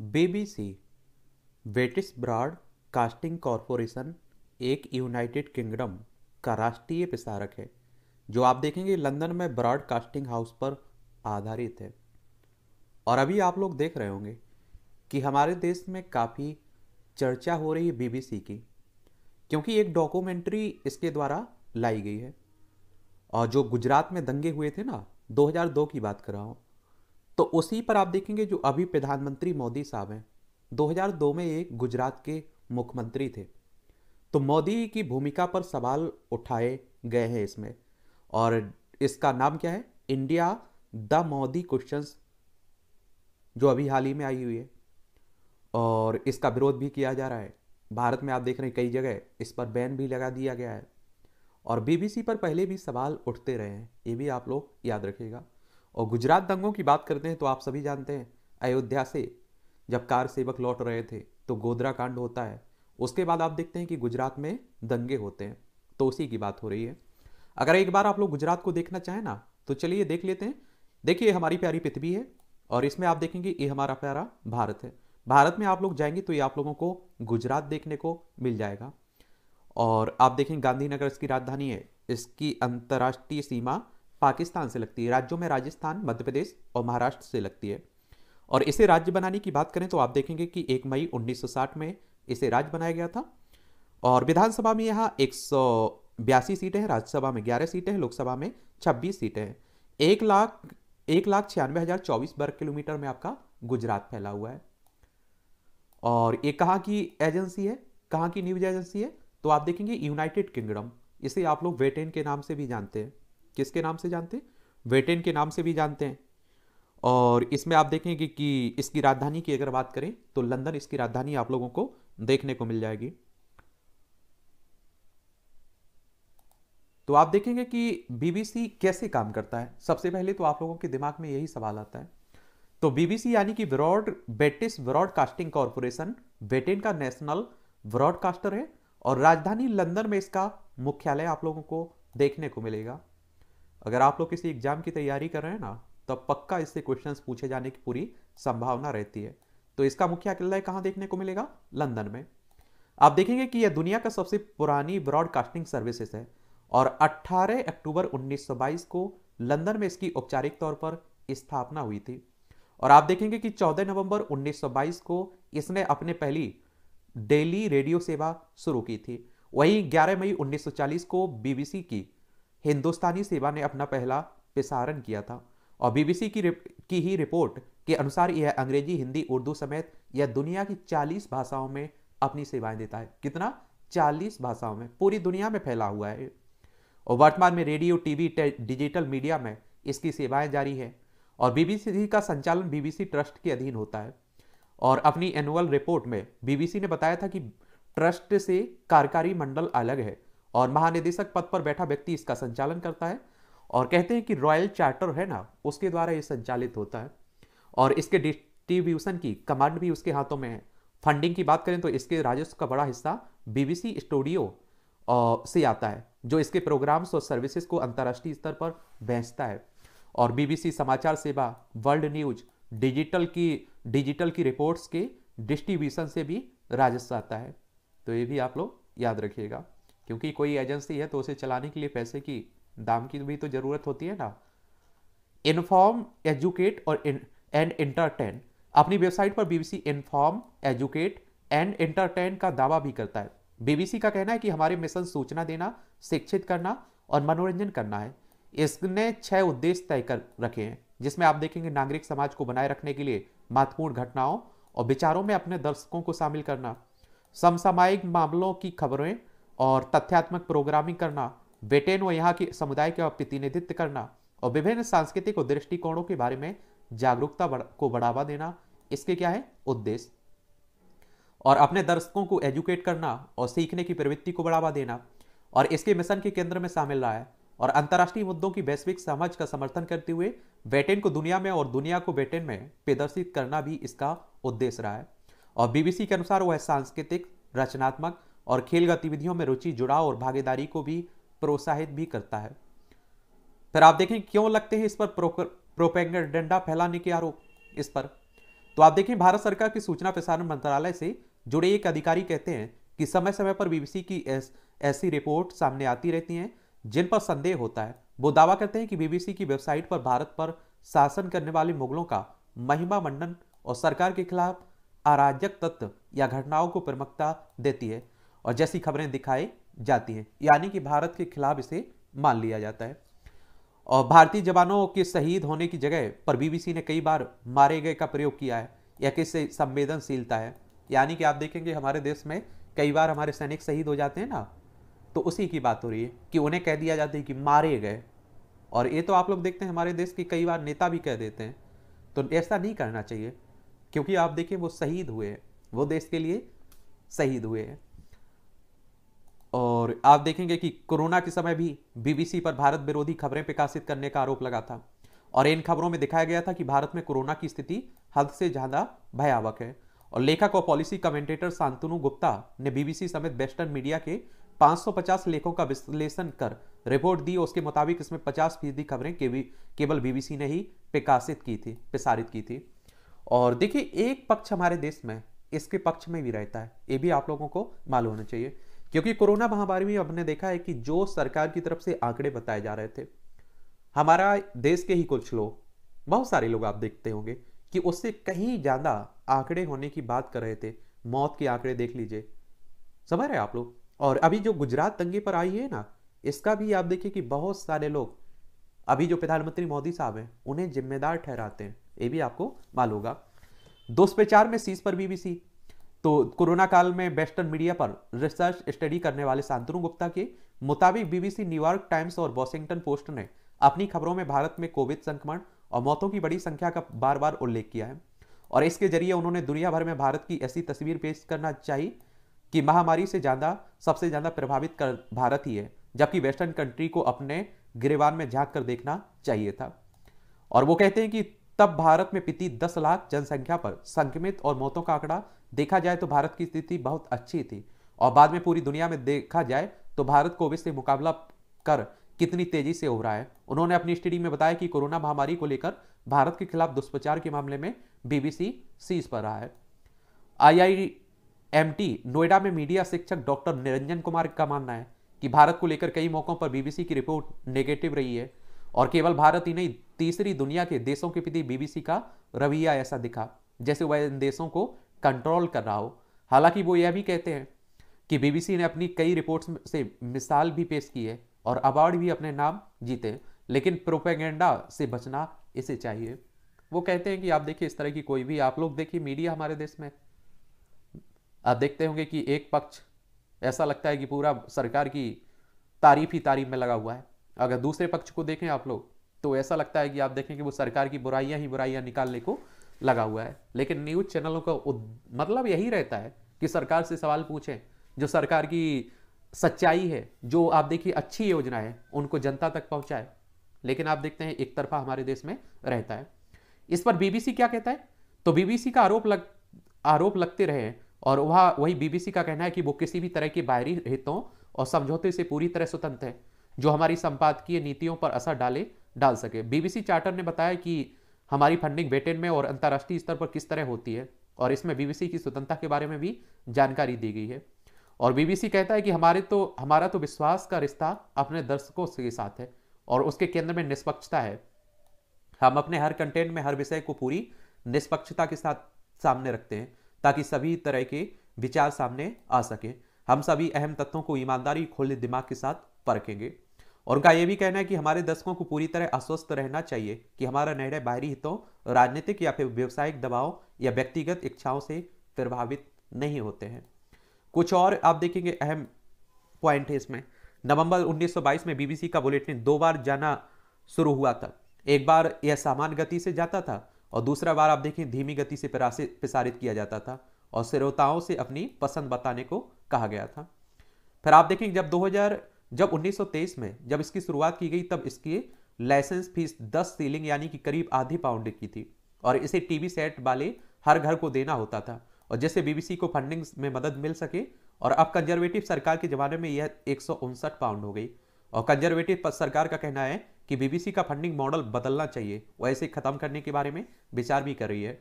BBC British broadcasting corporation एक United Kingdom का राष्ट्रीय प्रसारक है जो आप देखेंगे लंदन में ब्रॉडकास्टिंग हाउस पर आधारित है और अभी आप लोग देख रहे होंगे कि हमारे देश में काफ़ी चर्चा हो रही है बीबीसी की क्योंकि एक डॉक्यूमेंट्री इसके द्वारा लाई गई है और जो गुजरात में दंगे हुए थे ना 2002 की बात कर रहा हूँ तो उसी पर आप देखेंगे जो अभी प्रधानमंत्री मोदी साहब हैं 2002 में एक गुजरात के मुख्यमंत्री थे तो मोदी की भूमिका पर सवाल उठाए गए हैं इसमें और इसका नाम क्या है इंडिया द मोदी क्वेश्चन जो अभी हाल ही में आई हुई है और इसका विरोध भी किया जा रहा है भारत में आप देख रहे हैं कई जगह इस पर बैन भी लगा दिया गया है और बीबीसी पर पहले भी सवाल उठते रहे हैं ये भी आप लोग याद रखिएगा और गुजरात दंगों की बात करते हैं तो आप सभी जानते हैं अयोध्या से जब कार सेवक लौट रहे थे तो गोदरा कांड होता है उसके बाद आप देखते हैं कि गुजरात में दंगे होते हैं तो उसी की बात हो रही है अगर एक बार आप लोग गुजरात को देखना चाहें ना तो चलिए देख लेते हैं देखिए हमारी प्यारी पृथ्वी है और इसमें आप देखेंगे ये हमारा प्यारा भारत है भारत में आप लोग जाएंगे तो ये आप लोगों को गुजरात देखने को मिल जाएगा और आप देखेंगे गांधीनगर इसकी राजधानी है इसकी अंतर्राष्ट्रीय सीमा पाकिस्तान से लगती है राज्यों में राजस्थान मध्य प्रदेश और महाराष्ट्र से लगती है और इसे राज्य बनाने की बात करें तो आप देखेंगे कि एक मई 1960 में इसे राज्य बनाया गया था और विधानसभा में यहाँ एक सीटें हैं राज्यसभा में ग्यारह सीटें हैं लोकसभा में छब्बीस सीटें हैं एक लाख एक लाख छियानवे हज़ार चौबीस वर्ग किलोमीटर में आपका गुजरात फैला हुआ है और ये कहाँ की एजेंसी है कहाँ की न्यूज एजेंसी है तो आप देखेंगे यूनाइटेड किंगडम इसे आप लोग ब्रिटेन के नाम से भी जानते हैं किसके नाम से जानते हैं वेटेन के नाम से भी जानते हैं और इसमें आप देखेंगे कि, इसकी राजधानी की अगर बात करें तो लंदन इसकी राजधानी आप लोगों को देखने को मिल जाएगी तो आप देखेंगे कि बीबीसी कैसे काम करता है सबसे पहले तो आप लोगों के दिमाग में यही सवाल आता है तो बीबीसी यानी कि broad British broadcasting corporation Britain का नेशनल ब्रॉडकास्टर है और राजधानी लंदन में इसका मुख्यालय आप लोगों को देखने को मिलेगा अगर आप लोग किसी एग्जाम की तैयारी कर रहे हैं ना तो पक्का इससे क्वेश्चन पूछे जाने की पूरी संभावना रहती है तो इसका मुख्य किला कहाँ देखने को मिलेगा लंदन में आप देखेंगे कि यह दुनिया का सबसे पुरानी ब्रॉडकास्टिंग सर्विसेज है और 18 अक्टूबर 1922 को लंदन में इसकी औपचारिक तौर पर स्थापना हुई थी और आप देखेंगे कि 14 नवंबर 1922 को इसने अपने पहली डेली रेडियो सेवा शुरू की थी वहीं 11 मई 1940 को बीबीसी की हिंदुस्तानी सेवा ने अपना पहला प्रसारण किया था और बीबीसी की की ही रिपोर्ट के अनुसार यह अंग्रेजी हिंदी उर्दू समेत यह दुनिया की 40 भाषाओं में अपनी सेवाएं देता है कितना 40 भाषाओं में पूरी दुनिया में फैला हुआ है और वर्तमान में रेडियो टीवी डिजिटल मीडिया में इसकी सेवाएं जारी है और बीबीसी का संचालन बीबीसी ट्रस्ट के अधीन होता है और अपनी एनुअल रिपोर्ट में बीबीसी ने बताया था कि ट्रस्ट से कार्यकारी मंडल अलग है और महानिदेशक पद पर बैठा व्यक्ति इसका संचालन करता है और कहते हैं कि रॉयल चार्टर है ना उसके द्वारा ये संचालित होता है और इसके डिस्ट्रीब्यूशन की कमांड भी उसके हाथों में है फंडिंग की बात करें तो इसके राजस्व का बड़ा हिस्सा बीबीसी स्टूडियो से आता है जो इसके प्रोग्राम्स और सर्विसेज को अंतर्राष्ट्रीय स्तर पर बेचता है और बीबीसी समाचार सेवा वर्ल्ड न्यूज डिजिटल की डिजिटल की रिपोर्ट्स के डिस्ट्रीब्यूशन से भी राजस्व आता है तो ये भी आप लोग याद रखिएगा क्योंकि कोई एजेंसी है तो उसे चलाने के लिए पैसे की दाम की भी तो ज़रूरत होती है ना इन्फॉर्म एजुकेट और एंड इंटरटेन अपनी वेबसाइट पर BBC inform educate and entertain का दावा भी करता है बीबीसी का कहना है कि हमारे मिशन सूचना देना शिक्षित करना और मनोरंजन करना है इसने छह उद्देश्य तय कर रखे हैं जिसमें आप देखेंगे नागरिक समाज को बनाए रखने के लिए महत्वपूर्ण घटनाओं और विचारों में अपने दर्शकों को शामिल करना समसामायिक मामलों की खबरें और तथ्यात्मक प्रोग्रामिंग करना ब्रिटेन व यहाँ के समुदाय का प्रतिनिधित्व करना और विभिन्न सांस्कृतिक और दृष्टिकोणों के बारे में जागरूकता को बढ़ावा देना इसके क्या है उद्देश्य और अपने दर्शकों को एजुकेट करना और सीखने की प्रवृत्ति को बढ़ावा देना और इसके मिशन के केंद्र में शामिल रहा है और अंतर्राष्ट्रीय मुद्दों की वैश्विक समझ का समर्थन करते हुए ब्रिटेन को दुनिया में और दुनिया को ब्रिटेन में प्रदर्शित करना भी इसका उद्देश्य रहा है और बीबीसी के अनुसार वह सांस्कृतिक रचनात्मक और खेल गतिविधियों में रुचि जुड़ाव और भागीदारी को भी प्रोत्साहित भी करता है फिर आप देखें क्यों लगते हैं इस पर प्रोपेगेंडा फैलाने के आरोप इस पर तो आप देखें भारत सरकार के सूचना प्रसारण मंत्रालय से जुड़े एक अधिकारी कहते हैं कि समय समय पर बीबीसी की ऐसी ऐसी रिपोर्ट सामने आती रहती हैं जिन पर संदेह होता है वो दावा करते हैं कि बीबीसी की वेबसाइट पर भारत पर शासन करने वाले मुगलों का महिमा मंडन और सरकार के खिलाफ अराजक तत्व या घटनाओं को प्रमुखता देती है और जैसी खबरें दिखाई जाती हैं यानी कि भारत के खिलाफ इसे मान लिया जाता है और भारतीय जवानों के शहीद होने की जगह पर बीबीसी ने कई बार मारे गए का प्रयोग किया है या किससे संवेदनशीलता है यानी कि आप देखेंगे हमारे देश में कई बार हमारे सैनिक शहीद हो जाते हैं ना तो उसी की बात हो रही है कि उन्हें कह दिया जाता है कि मारे गए और ये तो आप लोग देखते हैं हमारे देश के कई बार नेता भी कह देते हैं तो ऐसा नहीं करना चाहिए क्योंकि आप देखिए वो शहीद हुए हैं वो देश के लिए शहीद हुए हैं और आप देखेंगे कि कोरोना के समय भी बीबीसी पर भारत विरोधी खबरें प्रकाशित करने का आरोप लगा था और इन खबरों में दिखाया गया था कि भारत में कोरोना की स्थिति हद से ज़्यादा भयावक है और लेखक और पॉलिसी कमेंटेटर शांतनु गुप्ता ने बीबीसी समेत वेस्टर्न मीडिया के 550 लेखों का विश्लेषण कर रिपोर्ट दी उसके मुताबिक इसमें 50 फीसदी खबरें केवल बीबीसी ने ही प्रकाशित की थी प्रसारित की थी और देखिए एक पक्ष हमारे देश में इसके पक्ष में भी रहता है ये भी आप लोगों को मालूम होना चाहिए क्योंकि कोरोना महामारी में हमने देखा है कि जो सरकार की तरफ से आंकड़े बताए जा रहे थे हमारा देश के ही कुछ लोग बहुत सारे लोग आप देखते होंगे कि उससे कहीं ज़्यादा आंकड़े होने की बात कर रहे थे मौत के आंकड़े देख लीजिए समझ रहे आप लोग और अभी जो गुजरात दंगे पर आई है ना इसका भी आप देखिए कि बहुत सारे लोग अभी जो प्रधानमंत्री मोदी साहब हैं उन्हें जिम्मेदार ठहराते हैं ये भी आपको मालूम होगा चार में सीज पर बीबीसी तो कोरोना काल में वेस्टर्न मीडिया पर रिसर्च स्टडी करने वाले शांतनु गुप्ता के मुताबिक बीबीसी न्यूयॉर्क टाइम्स और वॉशिंगटन पोस्ट ने अपनी खबरों में भारत में कोविड संक्रमण और मौतों की बड़ी संख्या का बार बार उल्लेख किया है और इसके जरिए उन्होंने दुनिया भर में भारत की ऐसी तस्वीर पेश करना चाहिए कि महामारी से ज़्यादा सबसे ज़्यादा प्रभावित कर भारत ही है जबकि वेस्टर्न कंट्री को अपने गिरवान में झांक कर देखना चाहिए था और वो कहते हैं कि तब भारत में पिती 10 लाख जनसंख्या पर संक्रमित और मौतों का आंकड़ा देखा जाए तो भारत की स्थिति बहुत अच्छी थी और बाद में पूरी दुनिया में देखा जाए तो भारत कोविड से मुकाबला कर कितनी तेजी से हो रहा है उन्होंने अपनी स्टडी में बताया कि कोरोना महामारी को लेकर भारत के खिलाफ दुष्प्रचार के मामले में बीबीसी सीज पर रहा है आईआईएमटी नोएडा में मीडिया शिक्षक डॉक्टर निरंजन कुमार का मानना है कि भारत को लेकर कई मौकों पर बीबीसी की रिपोर्ट नेगेटिव रही है और केवल भारत ही नहीं तीसरी दुनिया के देशों के प्रति बीबीसी का रवैया ऐसा दिखा जैसे वह इन देशों को कंट्रोल कर रहा हो हालांकि वो यह भी कहते हैं कि बीबीसी ने अपनी कई रिपोर्ट्स से मिसाल भी पेश की है और अवार्ड भी अपने नाम जीते हैं लेकिन प्रोपेगेंडा से बचना इसे चाहिए वो कहते हैं कि आप देखिए इस तरह की कोई भी आप लोग देखिए मीडिया हमारे देश में आप देखते होंगे कि एक पक्ष ऐसा लगता है कि पूरा सरकार की तारीफ ही तारीफ में लगा हुआ है अगर दूसरे पक्ष को देखें आप लोग तो ऐसा लगता है कि आप देखें कि वो सरकार की बुराइयां ही बुराइयां निकालने को लगा हुआ है लेकिन न्यूज़ चैनलों का मतलब यही रहता है कि सरकार से सवाल पूछें जो सरकार की सच्चाई है जो आप देखिए अच्छी योजना है उनको जनता तक पहुंचाए लेकिन आप देखते हैं एक तरफा हमारे देश में रहता है इस पर बीबीसी क्या कहता है तो बीबीसी का आरोप लग आरोप लगते रहे और वह वही बीबीसी का कहना है कि वो किसी भी तरह के बाहरी हितों और समझौते से पूरी तरह स्वतंत्र है जो हमारी संपादकीय नीतियों पर असर डाले डाल सके बीबीसी चार्टर ने बताया कि हमारी फंडिंग ब्रिटेन में और अंतर्राष्ट्रीय स्तर पर किस तरह होती है और इसमें बीबीसी की स्वतंत्रता के बारे में भी जानकारी दी गई है और बीबीसी कहता है कि हमारे तो हमारा तो विश्वास का रिश्ता अपने दर्शकों के साथ है और उसके केंद्र में निष्पक्षता है हम अपने हर कंटेंट में हर विषय को पूरी निष्पक्षता के साथ सामने रखते हैं ताकि सभी तरह के विचार सामने आ सकें हम सभी अहम तत्वों को ईमानदारी खोले दिमाग के साथ परखेंगे और उनका यह भी कहना है कि हमारे दर्शकों को पूरी तरह अस्वस्थ रहना चाहिए कि हमारा निर्णय बाहरी हितों राजनीतिक या फिर व्यवसायिक दबाव या व्यक्तिगत इच्छाओं से प्रभावित नहीं होते हैं कुछ और आप देखेंगे अहम पॉइंट है इसमें नवंबर 1922 में बीबीसी का बुलेटिन दो बार जाना शुरू हुआ था एक बार यह सामान्य गति से जाता था और दूसरा बार आप देखें धीमी गति से प्रसारित किया जाता था और श्रोताओं से अपनी पसंद बताने को कहा गया था फिर आप देखेंगे जब 2000 जब 1923 में जब इसकी शुरुआत की गई तब इसकी लाइसेंस फीस 10 सीलिंग यानी कि करीब आधी पाउंड की थी और इसे टीवी सेट वाले हर घर को देना होता था और जैसे बीबीसी को फंडिंग में मदद मिल सके और अब कंजर्वेटिव सरकार के ज़माने में यह एक पाउंड हो गई और कंजर्वेटिव सरकार का कहना है कि बीबीसी का फंडिंग मॉडल बदलना चाहिए और इसे ख़त्म करने के बारे में विचार भी कर रही है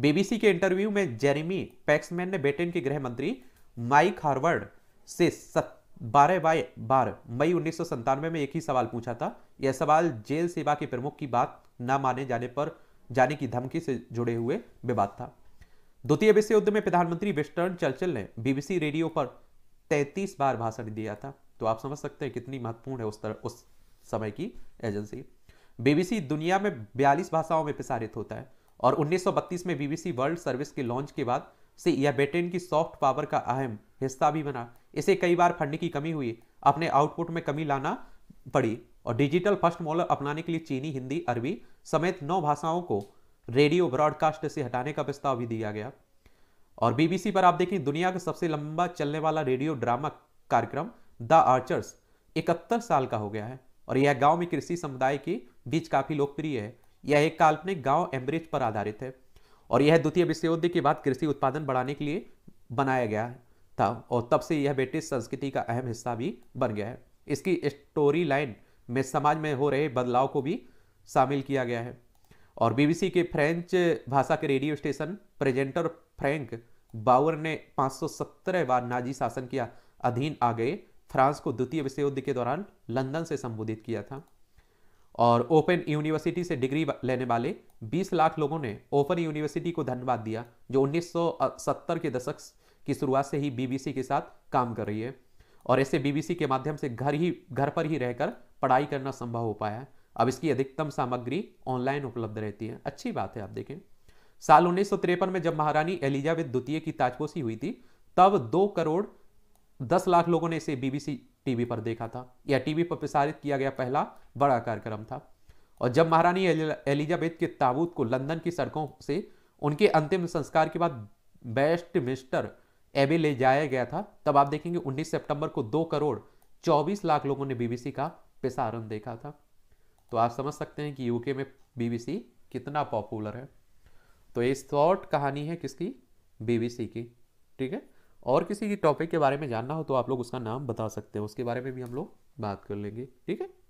बीबीसी के इंटरव्यू में जेरेमी पैक्समैन ने ब्रिटेन के गृह मंत्री माइक हार्वर्ड से सत बारह बाय बारह मई उन्नीस में एक ही सवाल पूछा था यह सवाल जेल सेवा के प्रमुख की बात न माने जाने पर जाने की धमकी से जुड़े हुए विवाद था द्वितीय विश्व युद्ध में प्रधानमंत्री विस्टर्न चर्चिल ने बीबीसी रेडियो पर 33 बार भाषण दिया था तो आप समझ सकते हैं कितनी महत्वपूर्ण है उस तरह उस समय की एजेंसी बीबीसी दुनिया में 42 भाषाओं में प्रसारित होता है और 1932 में बीबीसी वर्ल्ड सर्विस के लॉन्च के बाद से यह ब्रिटेन की सॉफ्ट पावर का अहम हिस्सा भी बना इसे कई बार फंड की कमी हुई अपने आउटपुट में कमी लाना पड़ी और डिजिटल फर्स्ट मॉडल अपनाने के लिए चीनी हिंदी अरबी समेत नौ भाषाओं को रेडियो ब्रॉडकास्ट से हटाने का प्रस्ताव भी दिया गया और बीबीसी पर आप देखें दुनिया का सबसे लंबा चलने वाला रेडियो ड्रामा कार्यक्रम द आर्चर्स इकहत्तर साल का हो गया है और यह गांव में कृषि समुदाय के बीच काफी लोकप्रिय है यह एक काल्पनिक गांव एम्ब्रिज पर आधारित है और यह द्वितीय विश्व युद्ध के बाद कृषि उत्पादन बढ़ाने के लिए बनाया गया है था और तब से यह ब्रिटिश संस्कृति का अहम हिस्सा भी बन गया है इसकी स्टोरी लाइन में समाज में हो रहे बदलाव को भी शामिल किया गया है और बीबीसी के फ्रेंच भाषा के radio station presenter Frank Bauer ने 517 बार नाजी शासन के अधीन आ गए फ्रांस को द्वितीय विश्व युद्ध के दौरान लंदन से संबोधित किया था और ओपन यूनिवर्सिटी से डिग्री लेने वाले 20 लाख लोगों ने ओपन यूनिवर्सिटी को धन्यवाद दिया जो 1970 के दशक की शुरुआत से ही बीबीसी के साथ काम कर रही है और ऐसे बीबीसी के माध्यम से घर ही घर पर ही रहकर पढ़ाई करना संभव हो पाया है अब इसकी अधिकतम सामग्री ऑनलाइन उपलब्ध रहती है अच्छी बात है आप देखें साल उन्नीस में जब महारानी एलिजाबेथ द्वितीय की ताजपोशी हुई थी तब दो करोड़ दस लाख लोगों ने इसे बीबीसी टीवी पर देखा था यह टीवी पर प्रसारित किया गया पहला बड़ा कार्यक्रम था और जब महारानी एलिजाबेथ के ताबूत को लंदन की सड़कों से उनके अंतिम संस्कार के बाद बेस्ट मिस्टर एबे ले जाया गया था तब आप देखेंगे 19 सितंबर को दो करोड़ 24 लाख लोगों ने बीबीसी का प्रसारण देखा था तो आप समझ सकते हैं कि यूके में बीबीसी कितना पॉपुलर है तो ये शॉर्ट कहानी है किसकी बीबीसी की ठीक है और किसी की टॉपिक के बारे में जानना हो तो आप लोग उसका नाम बता सकते हैं उसके बारे में भी हम लोग बात कर लेंगे ठीक है